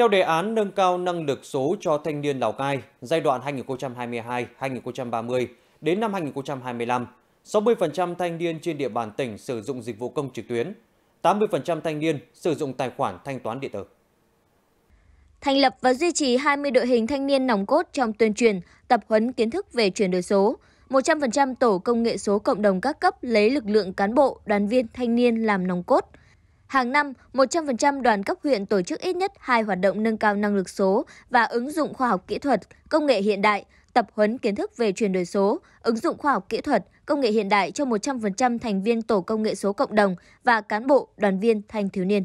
Theo đề án nâng cao năng lực số cho thanh niên Lào Cai giai đoạn 2022-2030 đến năm 2025, 60% thanh niên trên địa bàn tỉnh sử dụng dịch vụ công trực tuyến, 80% thanh niên sử dụng tài khoản thanh toán điện tử. Thành lập và duy trì 20 đội hình thanh niên nòng cốt trong tuyên truyền, tập huấn kiến thức về chuyển đổi số, 100% tổ công nghệ số cộng đồng các cấp lấy lực lượng cán bộ, đoàn viên, thanh niên làm nòng cốt – Hàng năm, 100% đoàn cấp huyện tổ chức ít nhất hai hoạt động nâng cao năng lực số và ứng dụng khoa học kỹ thuật, công nghệ hiện đại, tập huấn kiến thức về chuyển đổi số, ứng dụng khoa học kỹ thuật, công nghệ hiện đại cho 100% thành viên tổ công nghệ số cộng đồng và cán bộ, đoàn viên thanh thiếu niên.